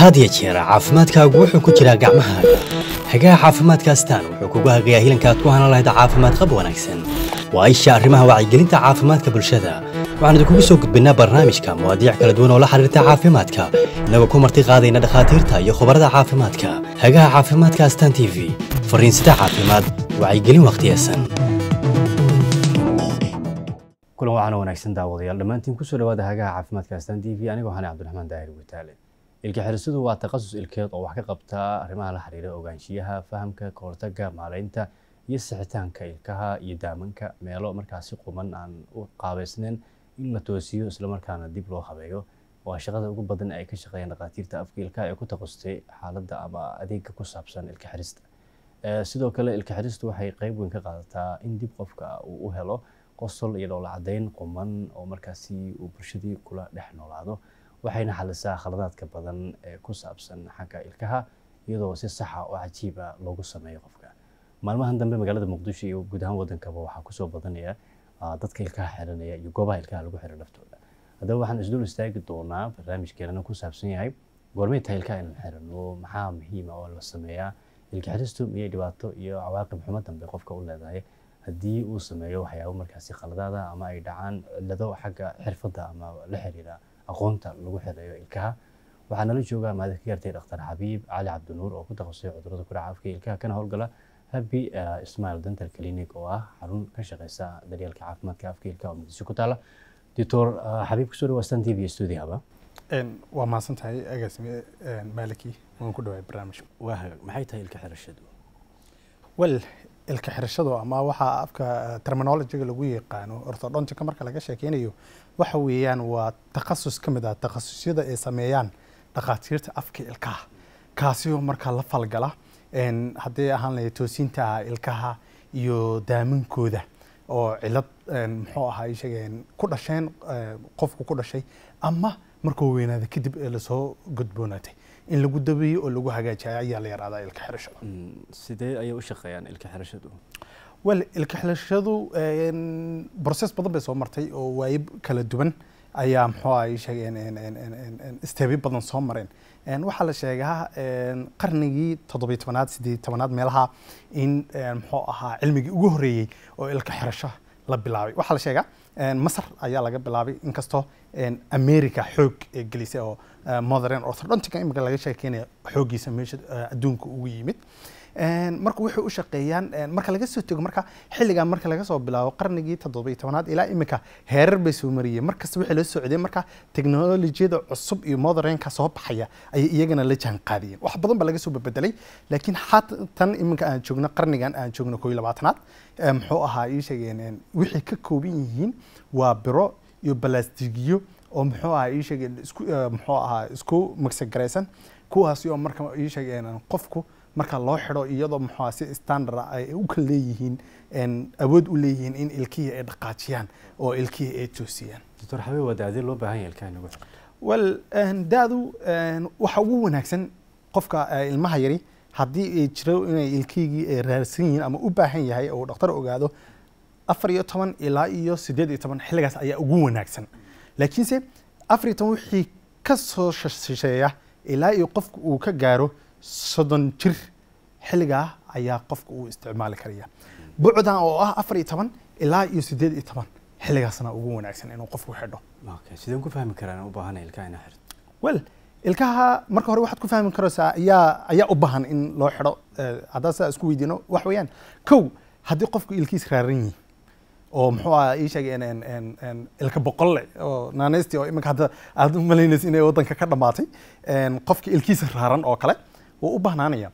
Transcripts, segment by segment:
had iyo jeer caafimaadkaagu wuxuu ku jiraa gacmahaaga hagaha caafimaadkaastaan wuxuu kugu hagayaa hilankaad ku hanan lahayd caafimaad qab wanaagsan waa isha arrimaha wacyigelinta caafimaadka bulshada waxaan idinkugu soo gudbinnaa barnaamijka mawaadiic kala duwan oo la xiriirta caafimaadka innagoo ku marti qaadayna dhakhaatiirta iyo khubarada caafimaadka hagaha caafimaadka astaan t v fariinsada caafimaad wacyigelin wakhtiyesan kulan waxaana wanaagsan daawadayaal dhammaantiin kusoo dhawaada hagaha caafimaadka astaan t v anigoo hane cabdiraxmaan daahir witaale ilka xirisidu waa takhasus ilkeed oo wax ka qabta arrimaha la xiriira ogaanshiyaha fahamka kahortaga maalaynta iyo sixitaanka ilkaha iyo daamanka meelo markaasi quman aan u qaabaysnayn in la toosiyo islamarkaana dib loo habeeyo waa shaqada ugu badan ay ka shaqeeyaan dhakhaatiirta afka ilkaha ee ku takhasustay xaaladda ama adeegga ku saabsan ilka sidoo kale ilka waxay qeyb weyn ka qaadataa in dib qofka uu u helo qosol iyadoo la caddayn quman oo markaasi uu bulshadii kula dhex noolaado waxayna xalisaa khaladaadka badan ee ku saabsan xagga ilkaha iyadoo si saxa ah oo cajiiba ah loogu sameeyo qofka maalmahan dambe magaalada muqdisho iyo guud waddankaba waxaa kusoo badanaya ah, dadka ilkaha xiranaya iyo goobaha ilkaha lagu xiro dhaftooda haddaba waxaan isdul istaagi doonaa barnaamijkeenana ku saabsan yahay goormay tahay ilkaha inaan xirano maxaa muhiima oo la sameeyaa ilka xiristu miyay dhibaato iyo cawaaqib xumo dambe qofka u leedahay haddii uu sameeyo waxyaabo markaasi khaladaad ama ay dhacaan cilado xagga xirfadda ama la xiriira aqoonta lagu xereeyo ilkaha waxaa nala jooga maadad ka gartay dhakhtar xabiib cali cabdinuur oo ku takhasusay cudurada kudhaca afka ilkaha kana howlgala happy eh, smile dental clinic oo ah xarun ka shaqeysa daryeelka caafimaadka afka ilkaha oo muqdisho ku taala doctor eh, xabiib kusoo dhawaa t v studio waa mahadsan tahay agaasime eh, maaliki waan ku dhawaay barnaamijka waa maxay tahay ilka xirashadu wel ilka xirashadu ama waxaa afka eh, terminologyga lagu yaqaano orthodontica marka laga sheekeynayo waxa weeyaan waa takhasus ka mid ah takhasusyada ay sameeyaan dhakhaatiirta afka ilkaha kaasioo markaa la falgala haddii ahaan lahay toosinta ilkaha iyo daaminkooda oo cilad muxuu ahaa sheegeen ku dhasheen eh, qofku ku dhashay ama markuu weynaada kadib ee lasoo gudboonaatay in lagu dabeeyo oo lagu hagaajiyo ayaa la yaraada ilka xirashada mm, sidee ayay u shaqeeyaan ilka xirashadu wel ilka xirashadu process badan bay soo martay oo waayib kala duwan ayaa muxuu ay sheegeen isteebyo badan soo mareen waxaa la sheegaa qarnigii toddobiy tobanaad sideed tobanaad meelaha in muxuu ahaa cilmigii ugu horreeyey oo ilka xirasho la bilaabay waxaa la sheegaa masar ayaa laga bilaabay inkastoo america xoog gelisay oo eh, modern orthodontica imika laga sheekeynayo xooggiisa meesha eh, adduunka ugu yimid marka waxay u shaqeeyaan marka laga soo tego marka xilligan marka laga soo bilaabo qarnigii toddobiyo tobanaad ilaa iminka heerar bay soo mariyeen markasta waxay la socdeen marka teknolojiyada cusub iyo modernka soo baxaya ayay iyagana la jaan qaadiyeen wax badan baa laga soo bebedelay laakiin haatan iminka aan joogno qarnigan aan joogno koo labaatanaad muxuu ahaa ii sheegeen wixay ka kooban yihiin waa biro iyo balaastigiyo oo muxuu ahaa ii isku muxuu ahaa isku magsagaraysan kuwaasi oo marka ii sheegeen qofku marka loo xidho iyadoo maxaa si ah ay u leeyihiin awood u leeyihiin in ilkihii ay dhaqaajiyaan oo ilkihii ay toosiyaan doctor xabee waa daadee loo baahan yahay ilkaha nagu wel daadu waxa ugu wanaagsan qofka e, ilmaha yari haddii ay jiro inay ilkihigii e, raarsan yihiin ama u baahan yahay oo dhaktar ogaado afar iyo toban ilaa iyo siddeed iyo toban xilligaas ayaa ugu wanaagsan laakiinse afar iyo toban wixii ka soo shisheeya ilaa iyo qofka uu ka gaaro soddon jir xilligaa ayaa qofka uu isticmaali karaya bucdan oo ah afar iyo toban ilaa iyo sideed iyo toban xilligaasna ugu wanaagsan inuu qofku xidho sideen ku fahmi karaan u baahan ilkaha inaa xidho wel ilkaha marka hore waxaad ku fahmi karaysaa ayaa ayaa u baahan in loo xidho eh, haddaa saa isku weydiino wax weeyaan kow haddii qofku ilkiis raaran yihi oo muxuu aha ii sheegay ilka boqolle oo naaneysti oo iminka hadda aada u malaynaysa inay waddanka ka dhammaatay qofka ilkiisa raaran oo kale wuu u bahnaanaya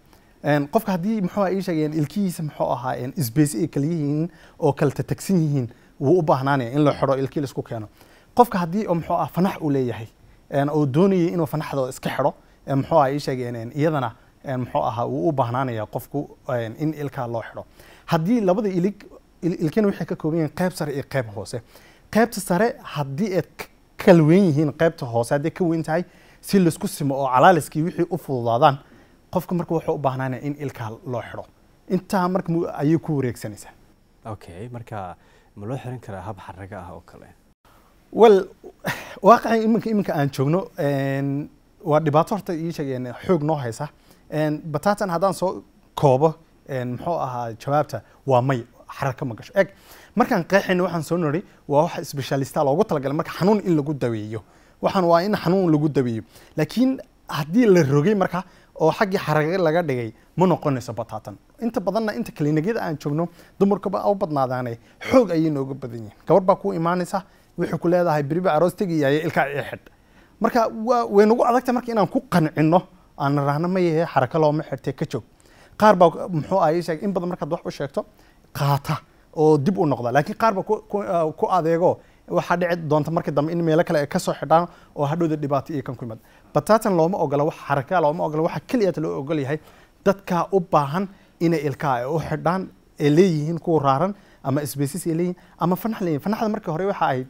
qofka haddii muxuu ii sheegayaan ilkihiisa muxuu ahaa sbace ay kala yihiin oo kalta tagsan yihiin wuu u baahnaanaya in la xidho ilkii laisku keeno qofka haddii muxuu ah fanax uu leeyahay oo doonayay inuu fanaxdooda iska xidho muxuu ii sheegayaan iyadana muxuu ahaa wuu u baahnaanaya qofku in ilkaa loo xidho haddii labada ilig ilkina waxay ka kooban yihiin qayb sare iyo qayb hoose qaybta sare haddii aad kala weyn yihiin qaybta hoose haddii ka weyn tahay si laisku simo oo calaaliskii wixii u fududaadaan qofka marka wuxuu u baahnaan in ilkaa loo xidho intaa marka ayay ku wareegsanaysaa okay marka ma loo xiran karaa hab xaraga ah oo kale wel waaqaca iminka iminka aan joogno waa dhibaato horta ii sheeg xoog noo haysa batatan haddaan soo koobo muxuu ahaa jawaabta waa may xararka ma gasho eg markaan qeexayna waxaan soo nodhay waa wax sbeshaalista loogu talagalay marka xanuun in lagu daweeyo waxaan waa in xanuun lagu daweeyo laakiin haddii la rogay marka oo xaggii xarage laga dhigay ma noqonayso bataatan inta badanna inta kaliiniyada aan joogno dumarkaba u badnaadaane xoog ayay nooga badan yihin gabar baa ku imaanaysa wuxuu ku leedahay beriba aroos tegiyaye ilkaa ii xidh marka way nagu adagta marka inaan ku qancino aan nirahno mayahe xaraka looma xirtee ka joog qaar baa muxuu ahay sheeg in badan markaad wax u sheegto qaata oo dib u noqda laakiin qaar baa ku adeego waxaa dhici doonta markii dambe in meelo kale ay ka xidhaan oo hadhowda dhibaato iyo kan ku imaada batatan looma ogola wax xaraka looma ogola waxa keliyata loo ogol yahay dadkaa u baahan inay ilkaa ay u xidhaan ay leeyihiin kuwa raaran ama sbeysis ay leeyihiin ama fanax fanaxda marka hore waxa ahayd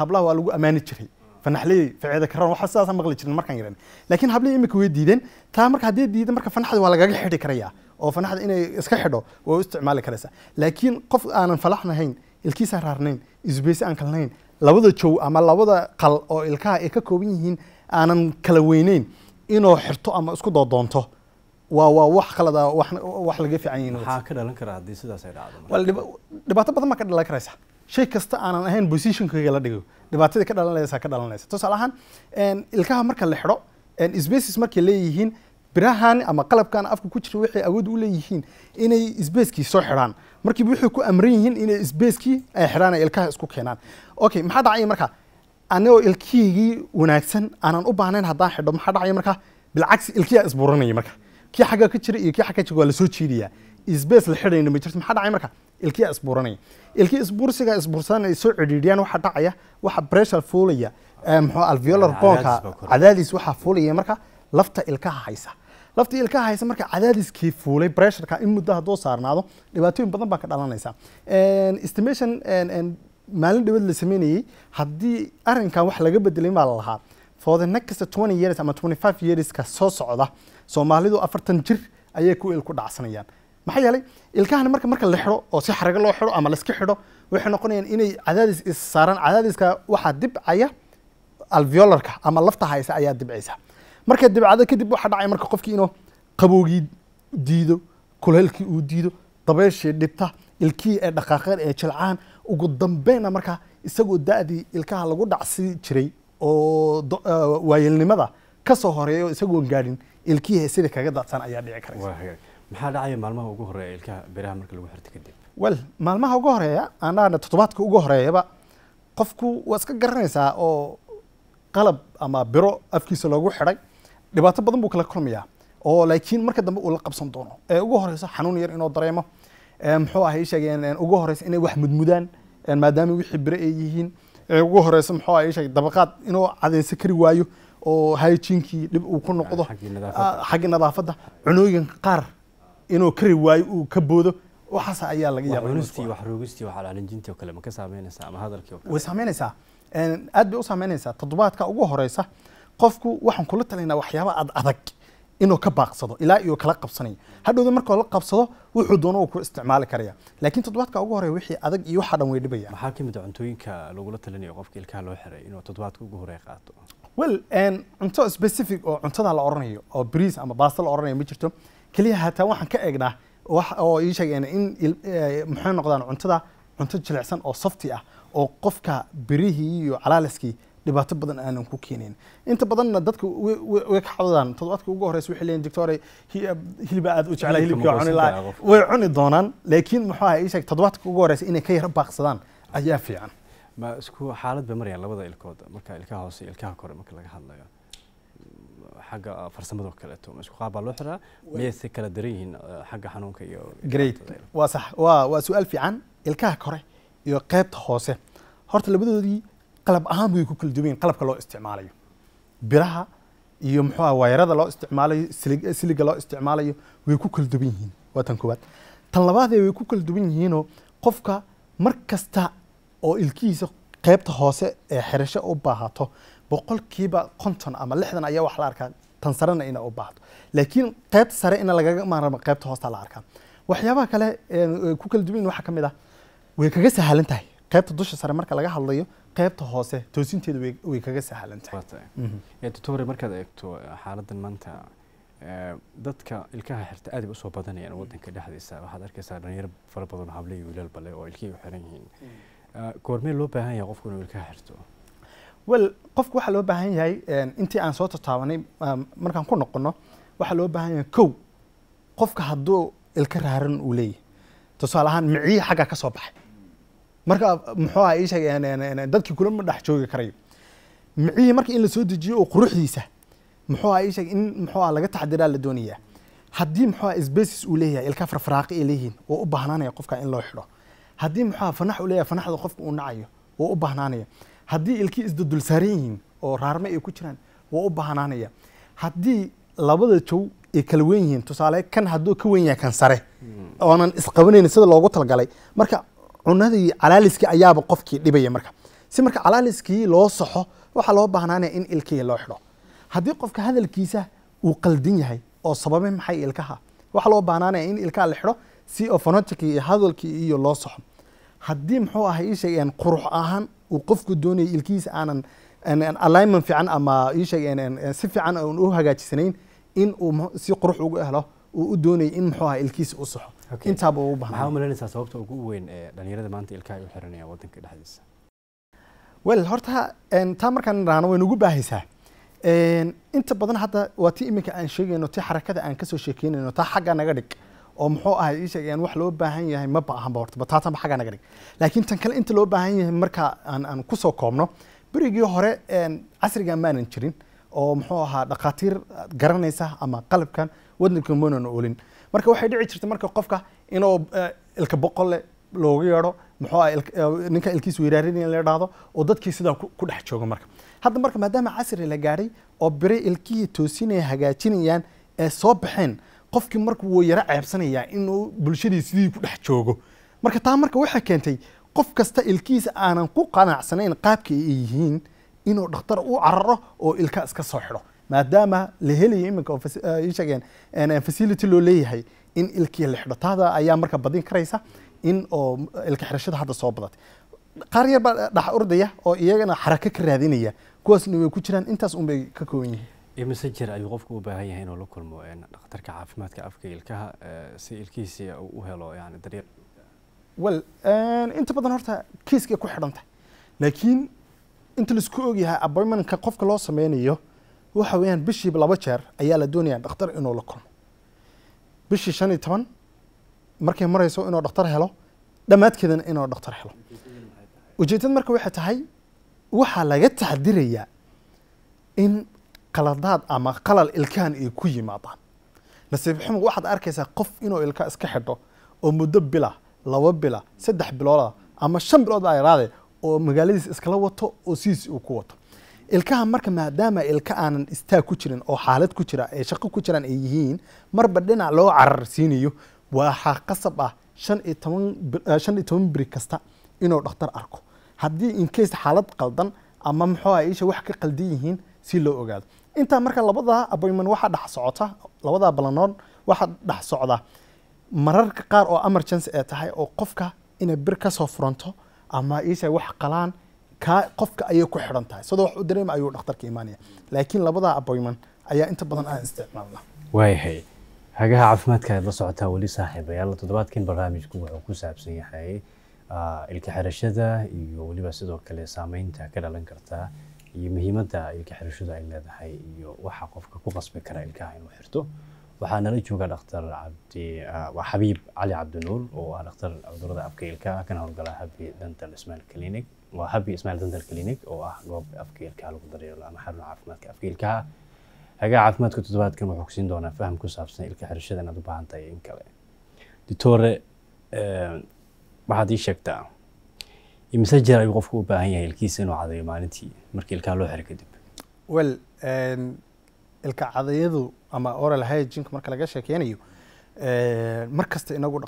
hablaha waa lagu ammaani jiray fanaxley faceeda karan waxa sidaasa maqli jirin markaan yaran laakiin hablaha iminka way diideen taa marka haddii diidan marka fanaxda waa lagaga xidhi karaya oo fanaxda inay iska xidho waa u isticmaali karaysa laakiin qof aanan falaxnahayn ilkiisa raarnayn isbeysi aan kalnayn labada jow ama labada qal oo ilkaha ay ka kooban yihiin aanan kala weyneyn inoo xirto ama isku doodoonto waa waa wax kalada wax laga fiicanyahindhibaato badan baa ka dhalan karaysa shay kasta aanan ahayn positionkayga la dhigo dhibaatadii ka dhalanaysa ka dhalanaysa tusaale ahaan ilkaha marka la xidho spaces markay leeyihiin birahan ama qalabkan afka ku jira waxay awood u leeyihiin inay spacekii soo xidhaan markiiba waxay ku amran yihiin inay spacekii ay xidhaan ay ilkaha isku keenaan okay maxaa dhacaya marka anigoo ilkigii wanaagsan aanan u baahnayn haddaan xidho maxaa dhacaya markaa bilcagsi ilkiyaa isbuuranaya marka kii xagga ka jira iyo kii xagga jira waa lasoo jiidaya isbees la xidhayna ma jirto maxaa dhacaya marka ilkiyaa isbuuranaya ilkii isbuursiga isbuursadaan ay soo cidhiidhiyaan waxaa dhacaya waxa pressure fuulaya muxuu alveolar bonka cadaadiis waxaa fuulaya marka lafta ilkaha haysa lafta ilkaha haysa marka cadaadiskii fuulay pressureka in muddo haddoo saarnaado dhibaatooyin badan baa ka dhalanaysa estimation maalin dhawad la sameynayey haddii arinkan wax laga bedelay maa lalahaa for the next twenty years ama twenty five yearska soo socda soomaalidu afartan jir ayay ku il ku dhacsanayaan maxaa yeelay ilkahana marka marka la xidho oo si xarago loo xidho ama laiska xidho waxay noqonayaan inay cadaadis is saaraan cadaadiska waxaa dibcaya alveolarka ama lafta haysa ayaa dibcaysa marka dibcada kadib waxaa dhacaya marka qofkii inuu qabowgii diido kuleelkii uu diido dabeeshii dhibta ilkihii ee dhaqaaqeen ee jilcaan ugu dambeynna marka isagoo da-dii ilkaha lagu dhacsi jiray oo waayelnimada kasoo horeeya oo isagoon gaadhin ilkihii hesida kaga daadsan ayaa dhici karamaxaa maxaa dhacaya maalmaha ugu horeeya ilkaha beraha marka lagu xirta kadib wel maalmaha ugu horeeya anaana toddobaadka ugu horeeyaba qofku waa iska garanaysaa oo qalab ama biro afkiisa loogu xidhay dhibaato badan buu kala kulmayaa oo laakiin marka dambe uu la qabsan doono ee ugu horeyso xanuun yar inuu dareemo muxuu ahay sheegeen ugu horeysa inay wax mudmudaan maadaama wixii bire ay yihiin ugu horeysa muxuu ahay sheegay dabaqaad inuu cadaysa kari waayo oo hygienkii dhib uu ku noqdo xagga ah, nadaafadda cunooyinka qaar inuu kari waayo uu ka boodo waxaas ayaa laga yaabaa cunistii wax bay u saameynaysaa toddobaadka ugu horeysa qofku waxaan kula talinaynaa waxyaaba ad adag inuu ka baaqsado ilaa iyo kala qabsanayo hadhowda markoo la qabsado wuxuu doono ku isticmaali karaya laakiin toddobaadka ugu horeya wixii adag iyo waxa dhan way dhibayaan maxaa ka mid a ah cuntooyinka lagula talinayo qofka ilkaha loo xiray inuu toddobaadka ugu horeya qaato well cunto specific oo cuntada la oranayo oo briis ama baasta la oranayo ma jirto keliya hataa waxaan ka eegnaa oo ii sheegeen in muxuu noqdaan cuntada cunto jilicsan oo safti ah oo qofka birihii iyo calaaliskii dhibaato badan aanan ku keenayn inta badanna dadka way ka xadadaan toddobaadka ugu horeysa waxay leeyihin doctore uh, hilibaa aad u jeclaa hilibka cuni lahaa way cuni doonaan laakiin muxuu ahaa ii sheeg toddobaadka ugu horeysa inay ka yara baaqsadaan ayaa fiican ma isku xaalad bay marayaan labada ilkood marka ilkaha hoose iyo ilkaha kore marka laga hadlayo xagga uh, farsamada kaleeto ma isku qaab baa loo xiraa miyayse kala daran yihiin uh, xagga xanuunka iyo great waa sax waa waa su-aal fiican ilkaha kore iyo qeybta hoose horta labadoodii qalab ahaan way ku kala duwan yihin qalabka loo isticmaalayo biraha iyo muxuuah waayarada loo isticmaalayo siliga loo isticmaalayo way ku kala duwan yihiin waa tan koowaad tan labaadee way ku kala duwan yihiinoo qofka markasta oo ilkihiisa qeybta hoose ee xirasho u baahato boqolkiiba konton ama lixdan ayaa wax la arkaa tan sarena ina u baahato laakiin qaybta sare ina lagaga maarmo qaybta hoosta la arkaa waxyaabaha kale ku kala duwan waxaa ka mid ah way kaga sahlan tahay qeybta dusha sare marka laga hadlayo qeybta hoose toosinteeda way kaga sahlan mhm. doctore markaad eegto eh, xaaladan maanta eh, dadka ilkaha xirta aad bay usoo badanayaan mm. wadanka dhexdiisa waxaad arkaysaa dhalinyaro fara badan hable iyo oo ilkihii u yihiin mm. eh, goormee loo baahan yahay qofku inuu ilkaha xirto wel qofku waxaa loo baahan yahay intii aan soo tataabanay ehm, markaan ku noqono waxaa loo baahan yahay kow qofka hadduu ilka raaran uu leeyahay tusaale ahaan miciyii xaggaa ka soo baxay marka muxuu aha iisheeg dadkii kula ma dhex joogi karayo micihii marka in lasoo dejiyo oo quruxdiisa muxuu aha iisheeg in muxuu aha laga taxdiraa la doonayaa haddii muxuu aha spaces uu leeyahay ilka farfaraaqi ay leeyihiin oo u baahnaanaya qofka in loo xidho haddii muxuu aha fanax uu leeyahay fanaxda qofka uu nacayo oo u baahnaanaya haddii ilkii isdadul yihiin oo raarme ay ku jiraan waa u baahnaanaya haddii labada jow ay kala wen yihiin tusaale kan hadduu ka wen yahay kan sare hmm. oonan isqabanayn sida loogu talgalay marka cunadii calaaliskii ayaaba qofkii dhibaya marka si marka calaaliskii loo saxo waxaa loo baahnaana in ilkiya loo xidho haddii qofka hadalkiisa uu qaldan yahay oo sababay maxay ilkaha waxaa loo baahnaanaya in ilkaha la xidho si oo fonotikii iyo hadalkii iyo loo saxo haddii muxuu ahay iisheegeen qurux ahaan uu qofku doonayay ilkihiisa aanan alignment fiican ama iisheegeen si fiican u hagaajisanayn in uu si qurux ugu helo uu u doonayay in muxuu ahay ilkihiisa u saxo intaaba u baahan maxaa u sababta ugu weyn ee dhalinyarada maanta ilkaha u xiranaya wadanka dhexdiisa wel horta taa markaan raano waynu baahaysaa inta badan hadda waa tii iminka aan sheegayno tii xarakada aan kasoo sheekeynayno taa xagga naga dhig oo muxuu ahay ii sheegayaan wax loo baahan yahay ma baahanba horta bataatanba xagga naga dhig laakiin tan kale inta loo baahan yahay marka aan kusoo koobno berigii hore casriga maanan jirin oo muxuu ahaa dhakhaatiir ah, garanaysa ama qalabkan wadanka moonan olin marka waxay dhici jirtay marka qofka inuu eh, ilka boqolle looga yeedho muxuu ah eh, ninka ilkiisu weeraarinaya la idhaahdo oo dadkii sidaa ku dhex jooga marka hadda marka maadaama casri la gaadhay oo bire ilkihii toosinaya hagaajinayaan ee soo baxeen qofkii marka wuu yaro ceebsanayaa inuu bulshadii sidii ku dhex joogo marka taa marka waxaa keentay qof kasta ilkihiisa aanan ku qanacsanayn qaabkii ay yihiin inuu dhakhtar u cararo oo ilka iska soo xidho maadaama la helaya iminka sheegeen facility loo leeyahay in ilkiyo lixdhataada ayaa marka badin karaysa in oo ilka xirashada hadda soo badatay qaar yar baa dhex ordaya oo iyagana xarako ka raadinaya kuwaasna way ku jiraan intaas un ka kooban yihiin imise jir ayuu qofku u baahan yahay inuu la kulmo dhakhtarka caafimaadka afka ilkaha e, si ilkihiisa uu u helo yani daryeel wel inta badan horta kiiskay ku xidhan tahay laakiin inta laisku ogyahay appointmentka qofka loo sameynayo waxa weyaan bishii laba jeer ayaa la doonayaa dhakhtar inuu la kulmo bishii shan iyo toban markay marayso inuu dhakhtar helo dhammaadkeedana inuu dhakhtar helo ujeedad marka waxay tahay waxaa laga taxdirayaa in qaladaad ama qalal ilkahan ay ku yimaadaan nasiib xumud waxaad arkaysaa qof inuu ilka iska xidho oo muddo bila laba bila saddex bilooda ama shan bilood baa oo magaaladiis iskala wato oo sidiisi uu ku wato ilkaha marka maadaama ilka aanan istaag ku jirin oo xaalad ku jira ee shaqo ku jiraan ay yihiin marba dhinac loo cararsiinayo waxaa qasab ah shan iyo toban biri kasta inuu dhakhtar arko haddii incase xaalad qaldan ama muxuu ah isha wax ka qaldan yihiin si loo ogaado intaa marka labadaa appointment waxaa dhex socota labadaa balanood waxaa dhex socda mararka qaar oo emergency ee tahay oo qofka inay bir kasoo furanto ama isha wax qalaan ka qofka ayay ku xidhan tahay sidoo wax u dareema ayuu dhakhtarka imaanaya laakiin labadaa appointment ayaa inta badan aan isticmaalna waayahay hagaha caafimaadka aad la socotaa weli saaxiib toddobaadkan barnaamijku wuxuu ku saabsan yahay ah, ilka iyo weliba sidoo kale saameynta ka dhalan karta iyo muhiimadda ilka ay leedahay iyo waxa qofka ku qasbi kara ilkaha inuu xirto waxaa nala jooga dhakhtar cabdi ah, cali cabdinuur oo ah dhakhtar cudurada afka ilkaha kana howlgala habi dental ismail clinic waa habi ismail dental clinic oo ah goob afgeelkaa lagu daryeelo ama xarun caafimaadka afgeelkaa hagaa caafimaadka toddobaadkan wuxuu kusiin doonaa faham ku saabsan ilka xirashada inaad u baahan tahay in kale ditore ehm, waxaad ii sheegtaa imise jeer ayuu qofku u baahan yahay ilkiisa inuu cadayo maalintii markii ilkaa loo xiro kadib wel ehm, ilka cadayadu ama oral hygienka marka laga sheekeynayo ehm, markasta inagu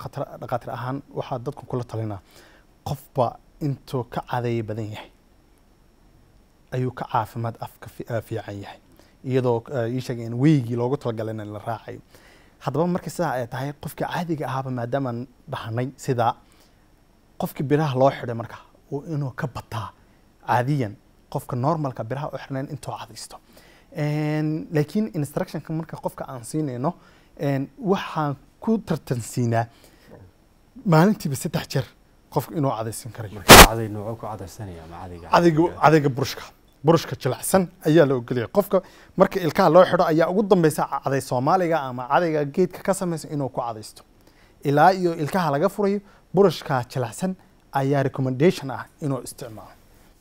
dhaqaatir ahaan waxaa dadku kula talinaa qofba intuu ka cadeeya badan yahay ayuu ka caafimaad afka ah, fiican yahay iyadoo ah, iisheega in weygii loogu talagalay la raacayo haddaba marka sidaa ay tahay qofkii caadiga ahaaba maadaamaan dhahnay sidaa qofkii biraha loo xidhay marka inuu ka bataa caadiyan qofka normalka biraha u xidhnayn intoo cadaysto laakiin instructionka marka qofka aan siinayno waxaan ku tartansiinaa maalintiiba saddex jeer qofka inuu cadaysan karacadayga burushka burushka jilacsan ayaa la ogolaya qofka marka ilkaha loo xidho ayaa ugu dambeysa caday soomaaliga ama cadayga geedka ka samaysan inuu ku cadaysto ilaa iyo ilkaha laga furayo burushka jilacsan ayaa recommendation ah inuu isticmaalo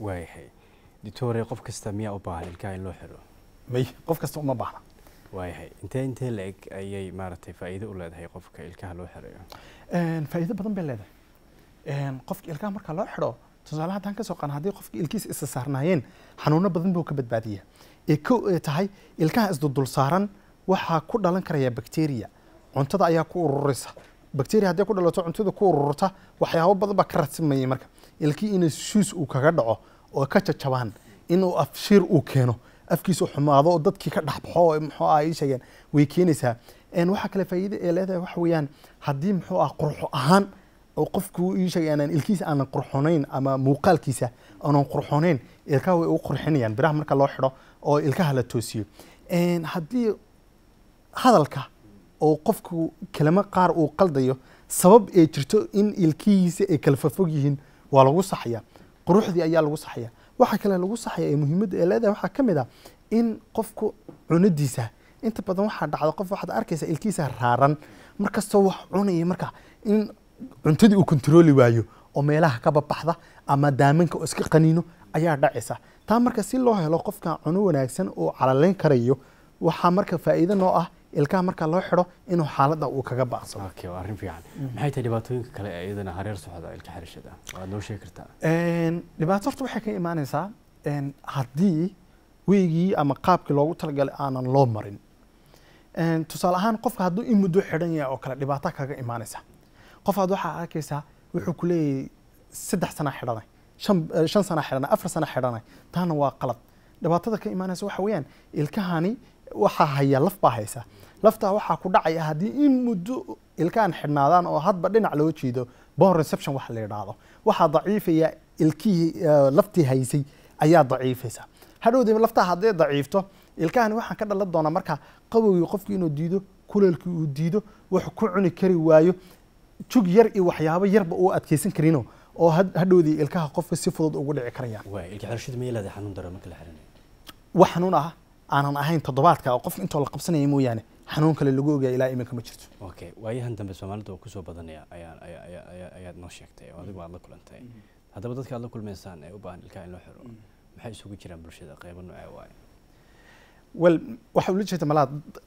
waayahay ditore qof kasta miyaa u baahan ilkaha in loo xidho may qof kasta uma baahna waayahay intee intee la-eg ayay maaragtay faa'iido u leedahay qofka ilkaha loo xirayo faa'iido badan bay leedahay Ehm, qofka ilkaha marka loo xidho tusaale haddaan ka soo qana haddii qofka ilkiisa isa saarnaayeen xanuuno badan buu ka badbaadiya ee kow ee tahay ilkaha isdudul saaran waxaa ku dhalan karaya bacteria cuntada ayaa ku ururaysa bacteria haddii ku dhalato cuntada ku ururta waxyaabo badan baa ka radsamaya marka ilkii inay shuus uu kaga dhaco oo ka jajabaan inuu afshiir uu keeno afkiisu xumaado oo dadkii ka dhexbaxo muxuu ah ii sheegeen way keenaysaa waxaa kale faa'iida ee leedahay waxa weeyaan haddii muxuu ah qurxo ahaan oo qofkuu ii sheegay aanan ilkiisa aanan qurxonayn ama muuqaalkiisa aanan qurxonayn ilkaha way ugu qurxinayaan biraha marka loo xidho oo ilkaha la toosiyo haddii hadalka oo qofku kelimo qaar uu qaldayo sabab ee jirto in ilkihiisa ay kala fafog yihiin waa lagu saxaya quruxdii ayaa lagu saxaya waxaa kale lagu saxaya ee muhiimadda ee leedahay waxaa ka mid ah in qofku cunadiisa inta badan waxaa dhacda qof waxaad arkaysa ilkiisa raaran markastoo wax cunaya marka in cuntadii uu kontarooli waayo oo meelaha ka babaxda ama daaminka oo iska qaniino ayaa dhacaysa taa marka si loo helo qofka cuno wanaagsan oo calaleyn karayo waxaa marka faa'iido noo ah ilkaha marka loo xidho inuu xaaladda uu kaga baaqsado arrin fiican maxay tahay dhibaatooyinka kale ee iyadana hareer socda ilka xirashada waad noo sheegi kartaa dhibaato horta waxay ka imaanaysaa haddii weygii ama qaabkii loogu talagalay aanan loo marin tusaale ahaan qofka hadduu in muddo xidhan yahay oo kale dhibaato kaga imaanaysa qofaad waxaa arkaysaa wuxuu ku saddex sana xidhanay eh, shan sana xidhanay afar sana xidhanay taana waa qalad dhibaatada ka imaanaysa waxa weeyaan ilkahani waxaa haya laf baa haysa laftaa waxaa ku dhacaya haddii in muddo ilkahan xidhnaadaan oo hadba dhinac loo jeedo bon reception wax la yidhaahdo waxaa daciifaya ilkihii eh, laftii haysay ayaa daciifaysa hadhowdii laftaa haddee daciifto ilkahani waxaan ka dhalan doonaa markaa qabowgii qofkii inuu diido kuleelkii uu diido wax ku cuni kari waayo jug yar iyo waxyaabo yarba uu adkaysan karino oo hadhowdii ilkaha qofka si fudud ugu dhici karayaanwa xanuun ah aanan ahayn toddobaadka oo qof intoo la qabsanaya mooyaane xanuun kale lagu ogaya ilaa iminka ma jirto waayahan dambe soomaalida oo kusoo badanaya ayaad noo sheegtay oo adigu aad la kulantay haddaba dadka aad la kulmaysaan ee u baahan ilkaha in loo xiro maxay isugu jiraan bulshada qeybo noocee ah waaye wel waxay ula jeeda malaa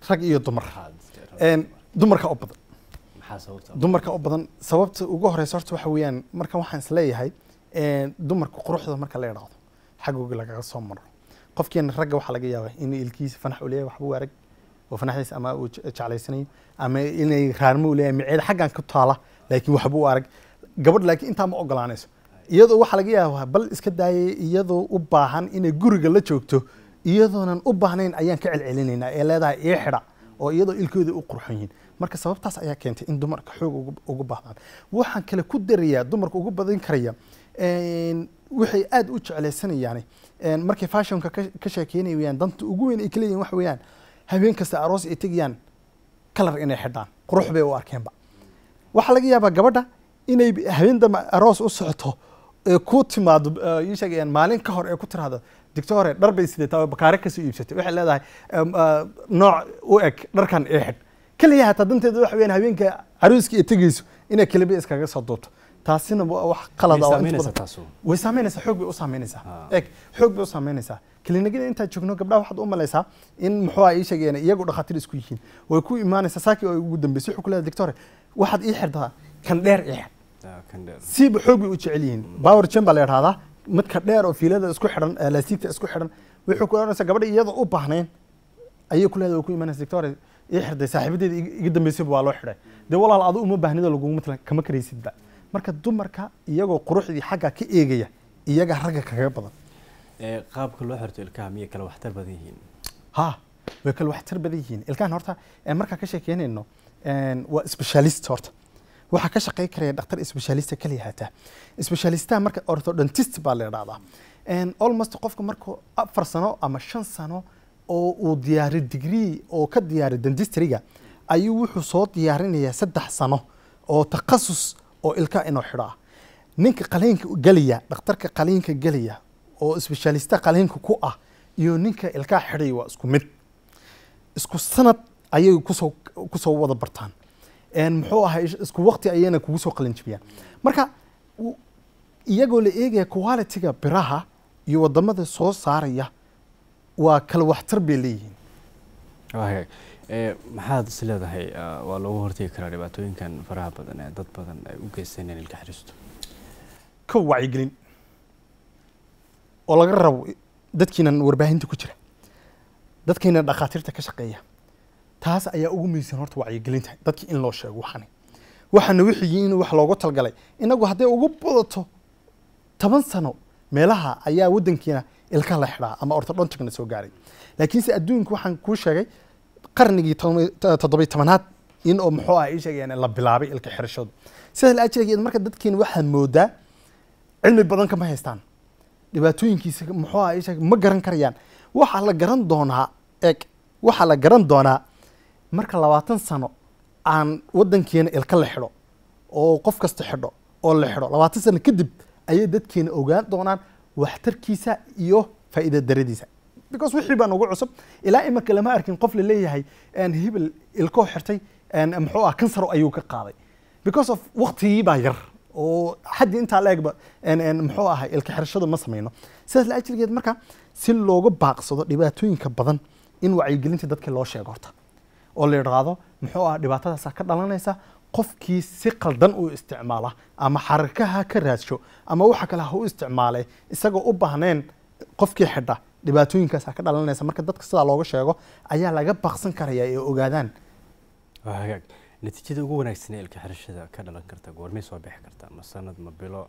rag iyo dumar dumarka oo badan dumarka u badan sababta ugu horeysa horta waxa weeyaan markan waxaan isleeyahay dumarka quruxda marka la idhaahdo xaggoga lagaga soo maro qofkiina ragga waxaa laga yaabaa in ilkiisa fanax u leeyahay waxba u arag oo fanaxdiisa ama uu jeclaysanayo ama inay raarmo u leeyahay miceed xaggan ku taala laakiin waxba u arag gabadh laakiin intaa ma ogolaanayso iyadoo waxaa laga yaabaa bal iska daayay iyadoo u baahan inay guriga la joogto iyadoonan u baahnayn ayaan ka celcelinaynaa ee leedahay ii xidha oo iyadoo ilkooda u qurxon yihiin marka sababtaas ayaa keentay in dumarka xoog ugu baahdaan waxaan kale ku darayaa dumarka ugu badan karaya waxay aada u jeclaysanayaan markay fashionka ka sheekeynayaan danta ugu weyn ay ka leeyihin wax habeen kasta aroos ay tegayaan kalar inay xidhaan qurux bay u arkeenba waxaa laga yaabaa gabadha inay habeen dambe aroos u socoto ee ku timaado ii sheegayaan maalin ka hor ee ku tiraahdo doctore dhar bay sidataa bakaare kasoo iibsatay waxay leedahay nooc u eg dharkan ee xidh keliya danteeda waxa weyaan haweenka caruuska ee tegeyso inay kelibia iskaga soo duubto taasina wax qalad way saameynaysaa xoog bay u saameynaysaa ah. eg xoog bay u saameynaysaa klinigada intaa joogno gabdhaha waxaad u malaysaa in muxuu ii sheegeen iyagu dhakhaatiir isku yihiin way ku imaanaysaa saakii oo ugu dambeysay wuxuu ku leedahay doctor waxaad ii xirtaa kan dheer ii xir ah, siiba xoog bay u jecel yihiin power chain baa la yidhahdaa midka dheer oo fiilada isku xidhan laasiigta isku xidhan wuxuu ku odhanaysaa gabadha iyada u baahnayn ayay ku leedahay way ku imaanaysaa doctor irday saaxiibadeeda iga dambeysayba waa loo xidhay dee walaal adu uma baahnida laguma matalan kama karaysidba marka dumarka iyagoo quruxdii xaggaa ka eegaya iyagaa ragga kaga badan qaabka loo xirto ilkaha miyay kala waxtar badan yihiin ha way kala waxtar badan yihiin ilkahan horta markaan ka sheekeynayno waa specialist horta waxaa ka shaqey karaya dhaktar specialista kaliya hataa specialista marka orthodontist baa la dhahdaa almost qofka markuu afar sano ama shan sano oo uu diyaari digrii oo ka diyaaray dendistriga ayuu wuxuu soo diyaarinayaa saddex sano oo takhasus oo ilka inuu xidho ah ninka qaliinka gelaya dhakhtarka qaliinka gelaya oo sbeshaalista qaliinka ku ah iyo ninka ilkaa xidhay waa isku mid isku sanad ayay kusoo kusoo wada bartaan muxuu ahay isku waqti ayayna kugu soo qalinjibiyaan marka iyagoo la eegaya quality biraha iyo wadamada soo saaraya waa kala waxtar bay leeyihiin maxaad is leedahay waa loogu hortegi karaa dhibaatooyinkan faraha badan ee dad badan ay u geysaneen ilkaxiriistu kow wacyigelin oo laga rabo dadkiinan warbaahinta ku jira dadkiinan dhakhaatiirta ka shaqeeya taas ayaa ugu muhiimsan horta wacyigelinta dadkii in loo sheego waxani waxaana wixii in wax loogu talgalay inagu hadday ugu badato toban sano meelaha ayaa waddankiina ilka la xidhaa ama ortodonticna soo gaaray laakiinse adduunka waxaan kuu sheegay qarnigii toddobiy tobanaad in oo muxuu ah ii la bilaabay ilka xirashooda sidaas la ajirgeed marka dadkeena waxaad moodaa cilmi badan kama haystaan dhibaatooyinkiisa muxuu ah ii ma garan karayaan waxaa la garan doonaa eeg waxaa la garan doonaa marka labaatan sano aan waddankeena ilka la xidho oo qof kasta xidho oo la xidho labaatan sano kadib ayay dadkeena ogaan doonaan waxtarkiisa iyo faa'iida daradiisa because wixii baan ugu cusub ilaa imanka lama arkin qof la leeyahay hibil ilkoo xirtay muxuu ah kansaro ayuu ka qaaday because of waktigii baa yar oo xaddii intaa la-egba muxuu ahay ilka xirashada ma samayno sidaas la ajligeed marka si looga baaqsado dhibaatooyinka badan in wacyigelinta dadka loo sheego horta oo la idhaahdo muxuu ah dhibaatadaasa ka dhalanaysa qofkii si qaldan u isticmaala ama xarakaha ka raadsho ama waxa kale ha u isticmaalay isagoo u baahneen qofkii xidha dhibaatooyinkaas ka dhalanaysa marka dadka sidaa looga sheego ayaa laga baqsan karaya ee ogaadaan natiijada ugu wanaagsan ee ilka xirashada ka dhalan karta goormay soo bixi kartaa ma sanad ma bilo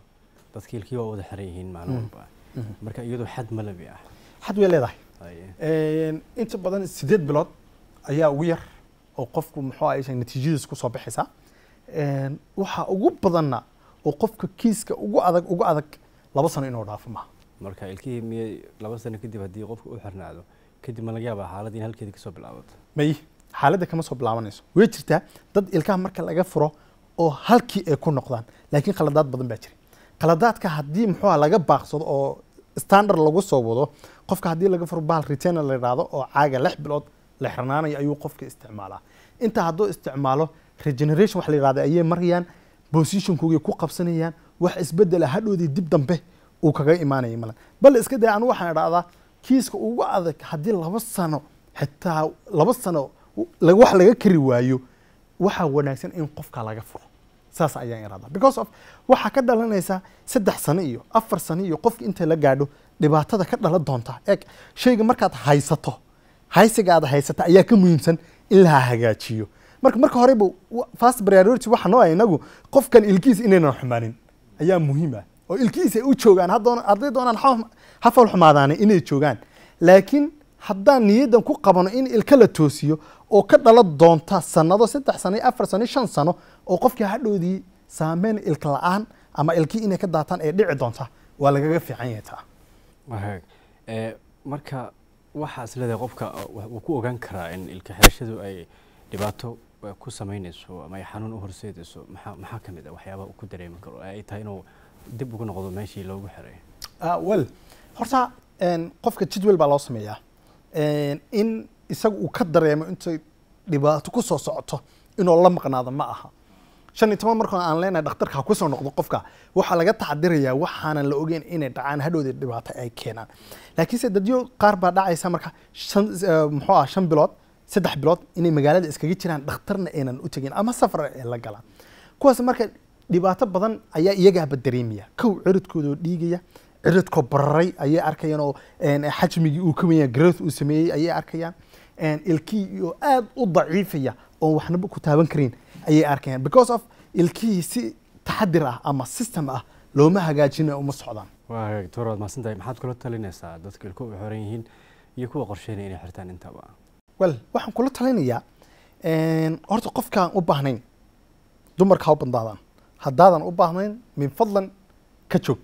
dadka ilkii waa wada xiran yihiin maalin walba mm-hmm. marka iyadoo xad malabi ah xad way leedahay inta badan sideed bilood ayaa ugu yar oo qofku muxuu ah, aysan natiijadiis ku baxaysaa Ehm, waxaa ugu badanna oo qofka kiiska ugu adag ugu adag laba sano inuu dhaafo maha marka ilkihii miyay laba sano kadib haddii qofka u xirnaado kadib ma laga yaabaa xaaladda in halkeeda kasoo bilaabato may xaaladda kama soo bilaabanayso way jirtaa dad ilkaha marka laga furo oo halkii ay ku noqdaan laakiin khaladaad badan baa jira khaladaadka haddii muxuuha ah laga baaqsado oo standard lagu soo wado qofka haddii laga furo bahal retainer la yidhaahdo oo caaga lix bilood la xirnaanaya ayuu qofka isticmaalaa intaa hadduu isticmaalo regeneration wax la yidhahda ayay marayaan bosishonkooday ku qabsanayaan wax isbedela hadhoodii dib dambe uu kaga imaanaya male bal iska day anu waxaan idhahdaa kiiska ugu adag haddii laba sano xitaa laba sano wax laga kari waayo waxaa wanaagsan in qofkaa laga furo saas ayaan irahdaa because of waxaa ka dhalanaysa saddex sano iyo afar sano iyo qofka inta la gaadho dhibaatada ka dhalan doonta eeg shayga markaad haysato haysiga aad haysata ayaa ka muhiimsan in la hagaajiyo marka marka horeba fast priority waxaan noohay inagu qofkan ilkiis inaynan xumaanin ayaa muhiim ah oo ilkiisa ay u joogaan hadoon hadday doonaan hafal xumaadaane inay joogaan laakiin haddaan niyaddan ku qabano in ilka la toosiyo oo ka dhala doonta sanado saddex sano iyo afar sano iyo shan sano oo qofkii hadhowdii saameyn ilka la-aan ama ilkii inay ka daataan ee dhici doonta waa lagaga fiican yahay taa marka waxaa isleedahay qofka wuu ku ogaan karaa in ilka xirashadu ay dhibaato ku samaynayso ama ay xanuun u horseedayso maxaa ka mid ah waxyaabaha uu ku dareemi karo ay tahay inuu dib ugu noqdo meeshii loogu xiray ah, wel horta qofka jidwel baa loo sameeyaa in isaga uu ka dareemo intay dhibaato kusoo socoto inuu la maqnaado ma aha shan iyo toban markaan aan leenahay dhakhtarka ha kusoo noqdo qofka waxaa laga taxadirayaa waxaanan la ogeyn inay dhacaan hadhowda dhibaato ay keenaan laakiinse dadyo qaar baa dhacaysa marka shan eh, muxuu ah shan bilood saddex bilood inay magaalada iskaga jiraan dhakhtarna aynan u tegin ama safar ay la galaan kuwaas marka dhibaato badan ayaa iyagaaba dareemaya kow ciridkoodoo dhiigaya ciridkoo bararay ayay arkayaan oo xajmigii uu kawayaa growth uu sameeyey ayay arkayaan ilkihii oo aad u daciifaya oon waxnaba ku taaban karin ayay arkayaan because of ilkihii si taxadir ah ama system ah looma hagaajina uma socdaan waa hagaag doctor waad mahadsantahay maxaad kula talinaysaa dadka ilku xoran yihiin iyo kuwa qorsheynaya inay xirtaan intaba wel waxaan kula talinayaa horta qofkaan u baahnayn dumarka ha u bandaadan haddaadan u baahnayn min fadlan ka joog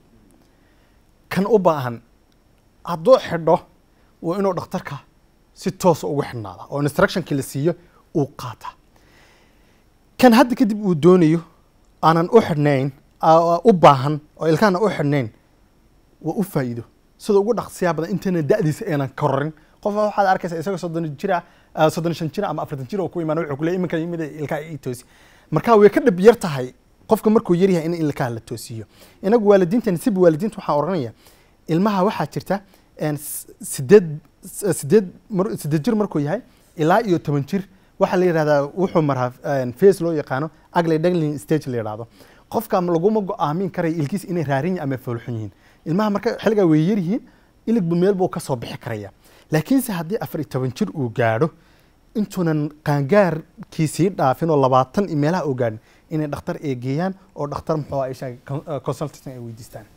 kan u baahan hadduu xidho waa inuu dhakhtarka si toosa ugu xidhnaada oo instructionkii la siiyo uu qaata kan hadda kadib uu doonayo aanan u xidhnayn u baahan oo ilkaana u xidhnayn waa u faa'iido sida ugu dhaqsiyaa badan intayna da'diisa aanan kororin qof waxaad arkaysa isagoo soddon jira ah, soddon shan jira ama afartan jir oo ku imaana wuxuu kule iminka yimid ilkaha ii toosi marka way ka dhab yar tahay qofka markuu yaryahay in ilkaha la toosiyo inagu waalidiintan siba waalidiinta waxaan oranaya ilmaha waxaa jirta sideed sideed sideed jir markuu yahay ilaa iyo toban jir waxaa la yidhahdaa wuxuu maraa face loo yaqaano agly dagling stage la yidhahdo qofka laguma go-aamin karayo ilkiis inay raarin ama foolxun yihiin ilmaha marka xilligaa way yaryihiin iligbu meel buu ka bixi karaya laakiinse haddii afar iyo toban jir uu gaadho intuunan qaangaarkiisii dhaafin oo labaatan meelaha uu gaadhin inay dhakhtar eegeeyaan oo dhakhtar muxuu ay sheegay eh, ay weydiistaan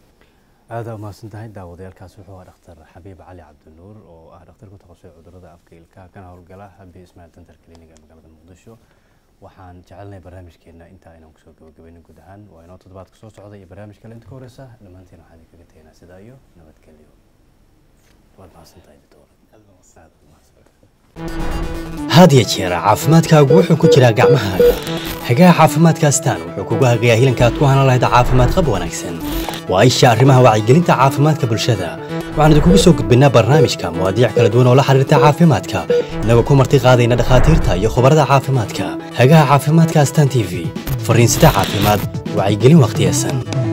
aada umahadsan tahay daawadayaalkaas wuxuu ahaa dhakhtar xabiib cali cabdinuur oo ah dhakhtar ku takhasusay cudurrada afka ilkaha kana howlgala habi ismail dental clinic ee magaalada muqdisho waxaan jecelnahay barnaamijkeena intaa inaan kusoo gabagabayno guud ahaan waa inoo toddobaadka soo socda iyo barnaamij kale inta ka horeysa dhammaantiin waxaan idinkaga tegaynaa sidaa iyo nabadgelyo waad mahadsan tahay doctor haad iyo jeera caafimaadkaagu wuxuu ku jiraa gacmahaaga hagaha caafimaadkaastaan wuxuu kugu hagayaa hilankaad ku hanan lahayd caafimaad qab wanaagsan waa isha arrimaha wacyigelinta caafimaadka bulshada waxaan idinkugu soo gudbinnaa barnaamijka mawaadiic kala duwan oo la xiriirta caafimaadka inagoo ku marti qaadayna dhakhaatiirta iyo khubarada caafimaadka hagaha caafimaadka astan t v fariinsada caafimaad wacyigelin wakhtiyaysan